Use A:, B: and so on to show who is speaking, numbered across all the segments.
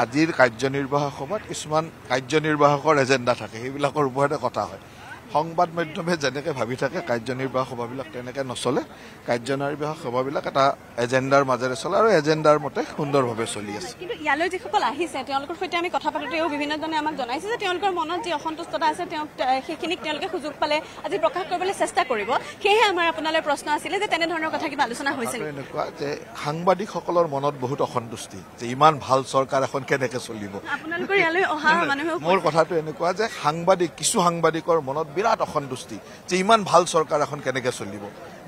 A: আজিৰ কাৰ্যনিৰ্বাহক সভাত কিছুমান কাৰ্যনিৰ্বাহকৰ এজেণ্ডা থাকে সেইবিলাকৰ ওপৰতে কথা হয় সংবাদ মাধ্যমে যেনেকে ভাবি থাকে কাৰ্যনিৰ্বাহ সভাবিলাক তেনেকে নচলে কাৰ্যনিৰ্বাহক সভাবিলাক এটা এজেণ্ডাৰ মাজেৰে চলে আৰু এজেণ্ডাৰ মতে সুন্দৰভাৱে চলি আছে
B: কিন্তু ইয়ালৈ যিসকল আহিছে তেওঁলোকৰ সৈতে আমি কথা পাতোঁতেও বিভিন্নজনে আমাক জনাইছে যে তেওঁলোকৰ মনত যি অসন্তুষ্টতা আছে তেওঁ সেইখিনিক তেওঁলোকে সুযোগ পালে আজি প্ৰকাশ কৰিবলৈ চেষ্টা কৰিব সেয়েহে আমাৰ আপোনালৈ প্ৰশ্ন আছিলে যে তেনেধৰণৰ কথা কিবা আলোচনা হৈছে
A: এনেকুৱা যে সাংবাদিকসকলৰ মনত বহুত অসন্তুষ্টি যে ইমান ভাল চৰকাৰ এখন কেনেকৈ চলিব আপোনালোকৰ ইয়ালৈ
B: অহা মানুহে মোৰ কথাটো
A: এনেকুৱা যে সাংবাদিক কিছু সাংবাদিকৰ মনত বিৰাট অসন্তুষ্টি যে ইমান ভাল চৰকাৰ এখন কেনেকৈ চলিব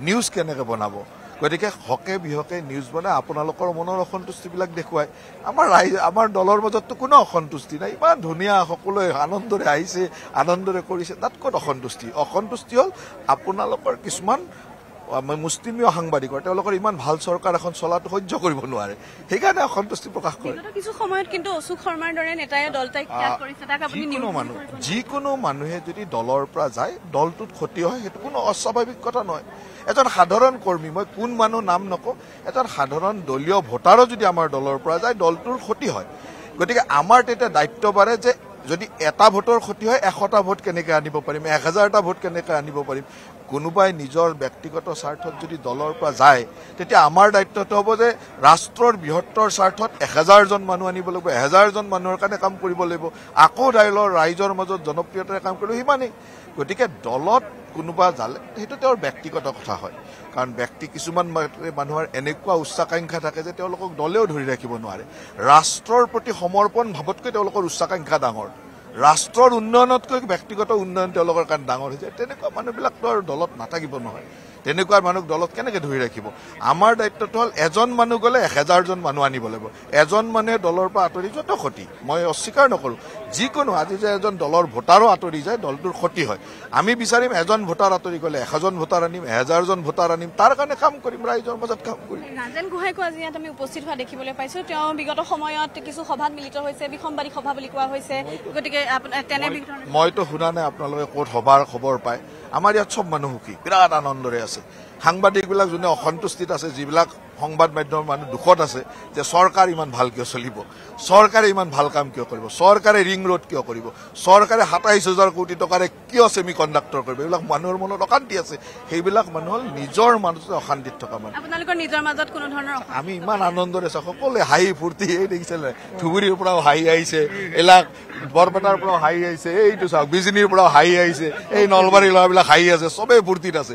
A: নিউজ কেনেকৈ বনাব গতিকে হকে বিহকে নিউজ বনাই আপোনালোকৰ মনৰ অসন্তুষ্টিবিলাক দেখুৱাই আমাৰ ৰাইজ আমাৰ দলৰ মাজততো কোনো অসন্তুষ্টি নাই ইমান ধুনীয়া সকলোৱে আনন্দৰে আহিছে আনন্দৰে কৰিছে তাত ক'ত অসন্তুষ্টি অসন্তুষ্টি হ'ল আপোনালোকৰ কিছুমান মই মুছলিমীয় সাংবাদিকৰ তেওঁলোকৰ ইমান ভাল চৰকাৰ এখন চলাটো সহ্য কৰিব নোৱাৰে সেইকাৰণে অসন্তুষ্টি প্ৰকাশ কৰে যিকোনো মানুহ যিকোনো মানুহে যদি দলৰ পৰা যায় দলটোত ক্ষতি হয় সেইটো কোনো অস্বাভাৱিক কথা নহয় এজন সাধাৰণ কৰ্মী মই কোন মানুহ নাম নকওঁ এজন সাধাৰণ দলীয় ভোটাৰো যদি আমাৰ দলৰ পৰা যায় দলটোৰ ক্ষতি হয় গতিকে আমাৰ তেতিয়া দায়িত্ব বাঢ়ে যে যদি এটা ভোটৰ ক্ষতি হয় এশটা ভোট কেনেকৈ আনিব পাৰিম এক হাজাৰটা ভোট কেনেকৈ আনিব পাৰিম কোনোবাই নিজৰ ব্যক্তিগত স্বাৰ্থত যদি দলৰ পৰা যায় তেতিয়া আমাৰ দায়িত্বটো হ'ব যে ৰাষ্ট্ৰৰ বৃহত্তৰ স্বাৰ্থত এহেজাৰজন মানুহ আনিব লাগিব এহেজাৰজন মানুহৰ কাৰণে কাম কৰিব লাগিব আকৌ দাইলৰ ৰাইজৰ মাজত জনপ্ৰিয়তাৰে কাম কৰিব সিমানেই গতিকে দলত কোনোবা জালে সেইটো তেওঁৰ ব্যক্তিগত কথা হয় কাৰণ ব্যক্তি কিছুমান মানুহৰ এনেকুৱা উচ্চাকাংক্ষা থাকে যে তেওঁলোকক দলেও ধৰি ৰাখিব নোৱাৰে ৰাষ্ট্ৰৰ প্ৰতি সমৰ্পণ ভাৱতকৈ তেওঁলোকৰ উচ্চাকাংক্ষা ডাঙৰ ৰাষ্ট্ৰৰ উন্নয়নতকৈ ব্যক্তিগত উন্নয়ন তেওঁলোকৰ কাৰণে ডাঙৰ হৈ যায় তেনেকুৱা মানুহবিলাকতো আৰু দলত নাথাকিব নহয় তেনেকুৱা মানুহক দলত কেনেকে ধৰি ৰাখিব আমাৰ দায়িত্বটো হল এজন মানুহ গলে এহেজাৰজন মানুহ আনিব লাগিব এজন মানুহে দলৰ পৰা আঁতৰি যোৱাত ক্ষতি মই অস্বীকাৰ নকৰোঁ যিকোনো আজি যে এজন দলৰ ভোটাৰো আঁতৰি যায় দলটোৰ ক্ষতি হয় আমি বিচাৰিম এজন ভোটাৰ আঁতৰি গলে এশজন ভোটাৰ আনিম এহেজাৰজন ভোটাৰ আনিম তাৰ কাৰণে কাম কৰিম ৰাইজৰ মাজত কাম কৰিম
B: ৰাজেন গোহাঁইকো আজি ইয়াত আমি উপস্থিত হোৱা দেখিবলৈ পাইছো তেওঁ বিগত সময়ত কিছু সভাত মিলিত হৈছে বিসম্বাদী সভা বুলি কোৱা হৈছে গতিকে
A: মইতো শুনা নাই আপোনালোকে কত সভাৰ খবৰ পায় আমাৰ ইয়াত চব মানুহ সুখী বিৰাট আনন্দৰে আছে সাংবাদিকবিলাক যোনে অসন্তুষ্টিত আছে যিবিলাক সংবাদ মাধ্যমৰ মানুহ দুখত আছে যে চৰকাৰ ইমান ভাল কিয় চলিব চৰকাৰে ইমান ভাল কাম কিয় কৰিব চৰকাৰে ৰিং ৰোড কিয় কৰিব চৰকাৰে সাতাইছ হাজাৰ কোটি টকাৰে কিয় চেমি কণ্ডাক্টৰ কৰিব এইবিলাক মানুহৰ মনত অশান্তি আছে সেইবিলাক মানুহ নিজৰ মানুহতে অশান্তিত থকা মানুহ
B: আপোনালোকৰ নিজৰ মাজত কোনো ধৰণৰ
A: আমি ইমান আনন্দৰে আছে সকলোৱে হাঁহি ফূৰ্তি এই দেখিছে ধুবুৰীৰ পৰাও হাঁহি আহিছে এইবিলাক বৰপেটাৰ পৰাও হাঁহি আহিছে এইটো চাওক বিজনীৰ পৰাও হাঁহি আহিছে এই নলবাৰী ল'ৰাবিলাক খাই আছে চবেই ফূৰ্তিত আছে